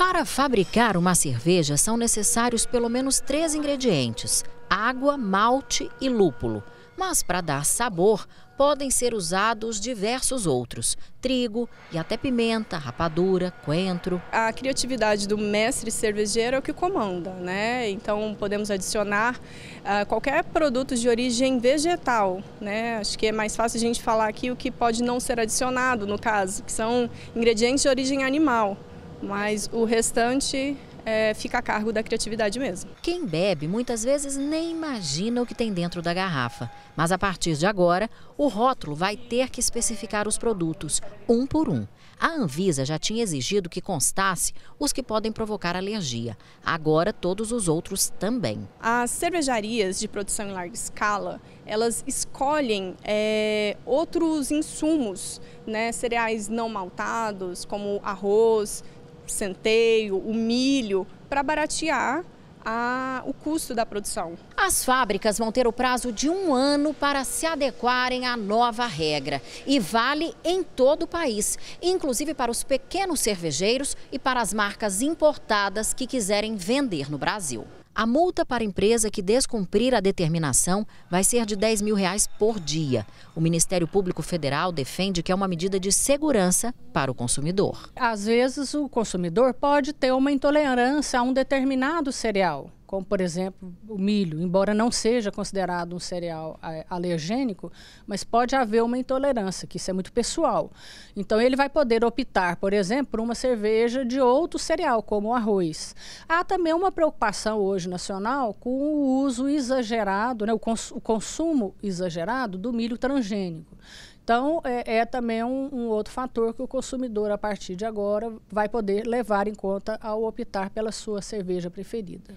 Para fabricar uma cerveja são necessários pelo menos três ingredientes: água, malte e lúpulo. Mas para dar sabor, podem ser usados diversos outros: trigo e até pimenta, rapadura, coentro. A criatividade do mestre cervejeiro é o que comanda, né? Então podemos adicionar uh, qualquer produto de origem vegetal, né? Acho que é mais fácil a gente falar aqui o que pode não ser adicionado, no caso, que são ingredientes de origem animal mas o restante é, fica a cargo da criatividade mesmo. Quem bebe muitas vezes nem imagina o que tem dentro da garrafa, mas a partir de agora o rótulo vai ter que especificar os produtos, um por um. A Anvisa já tinha exigido que constasse os que podem provocar alergia. Agora, todos os outros também. As cervejarias de produção em larga escala, elas escolhem é, outros insumos, né, cereais não maltados, como arroz, centeio, o milho, para baratear a, o custo da produção. As fábricas vão ter o prazo de um ano para se adequarem à nova regra e vale em todo o país, inclusive para os pequenos cervejeiros e para as marcas importadas que quiserem vender no Brasil. A multa para a empresa que descumprir a determinação vai ser de 10 mil reais por dia. O Ministério Público Federal defende que é uma medida de segurança para o consumidor. Às vezes o consumidor pode ter uma intolerância a um determinado cereal como por exemplo o milho, embora não seja considerado um cereal eh, alergênico, mas pode haver uma intolerância, que isso é muito pessoal. Então ele vai poder optar, por exemplo, por uma cerveja de outro cereal, como o arroz. Há também uma preocupação hoje nacional com o uso exagerado, né, o, cons o consumo exagerado do milho transgênico. Então, é, é também um, um, outro fator que o consumidor, a partir de agora, vai poder levar em conta ao optar pela sua cerveja preferida.